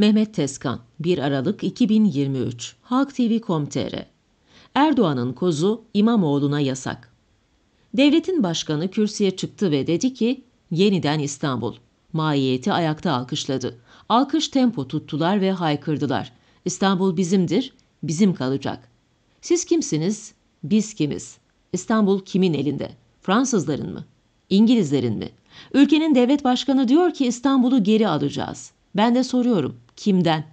Mehmet Tezkan 1 Aralık 2023 Halk TV.com.tr Erdoğan'ın kozu İmamoğlu'na yasak. Devletin başkanı kürsüye çıktı ve dedi ki yeniden İstanbul. Maiyeti ayakta alkışladı. Alkış tempo tuttular ve haykırdılar. İstanbul bizimdir, bizim kalacak. Siz kimsiniz, biz kimiz? İstanbul kimin elinde? Fransızların mı? İngilizlerin mi? Ülkenin devlet başkanı diyor ki İstanbul'u geri alacağız. Ben de soruyorum, kimden?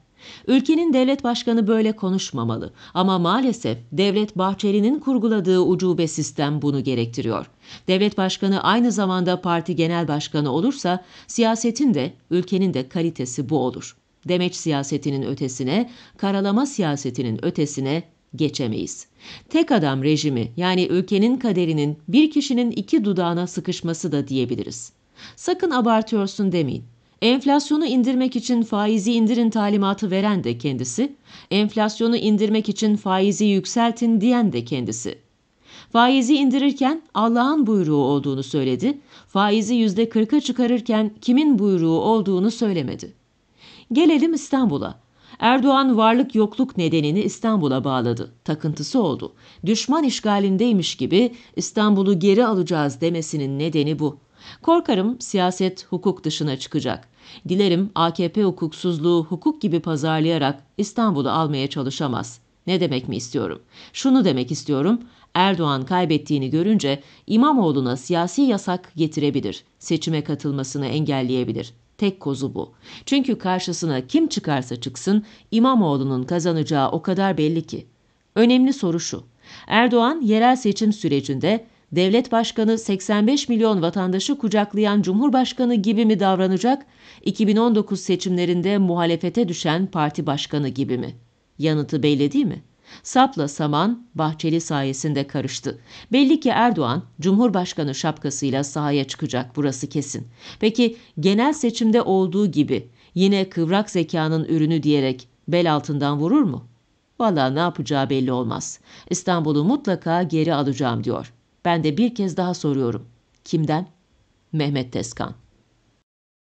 Ülkenin devlet başkanı böyle konuşmamalı ama maalesef Devlet Bahçeli'nin kurguladığı ucube sistem bunu gerektiriyor. Devlet başkanı aynı zamanda parti genel başkanı olursa siyasetin de ülkenin de kalitesi bu olur. Demeç siyasetinin ötesine, karalama siyasetinin ötesine geçemeyiz. Tek adam rejimi yani ülkenin kaderinin bir kişinin iki dudağına sıkışması da diyebiliriz. Sakın abartıyorsun demeyin. Enflasyonu indirmek için faizi indirin talimatı veren de kendisi, enflasyonu indirmek için faizi yükseltin diyen de kendisi. Faizi indirirken Allah'ın buyruğu olduğunu söyledi, faizi yüzde kırka çıkarırken kimin buyruğu olduğunu söylemedi. Gelelim İstanbul'a. Erdoğan varlık yokluk nedenini İstanbul'a bağladı. Takıntısı oldu. Düşman işgalindeymiş gibi İstanbul'u geri alacağız demesinin nedeni bu. Korkarım siyaset hukuk dışına çıkacak. Dilerim AKP hukuksuzluğu hukuk gibi pazarlayarak İstanbul'u almaya çalışamaz. Ne demek mi istiyorum? Şunu demek istiyorum. Erdoğan kaybettiğini görünce İmamoğlu'na siyasi yasak getirebilir. Seçime katılmasını engelleyebilir. Tek kozu bu. Çünkü karşısına kim çıkarsa çıksın İmamoğlu'nun kazanacağı o kadar belli ki. Önemli soru şu. Erdoğan yerel seçim sürecinde devlet başkanı 85 milyon vatandaşı kucaklayan Cumhurbaşkanı gibi mi davranacak, 2019 seçimlerinde muhalefete düşen parti başkanı gibi mi? Yanıtı belli değil mi? Sapla saman Bahçeli sayesinde karıştı. Belli ki Erdoğan Cumhurbaşkanı şapkasıyla sahaya çıkacak burası kesin. Peki genel seçimde olduğu gibi yine kıvrak zekanın ürünü diyerek bel altından vurur mu? Valla ne yapacağı belli olmaz. İstanbul'u mutlaka geri alacağım diyor. Ben de bir kez daha soruyorum. Kimden? Mehmet Tezkan.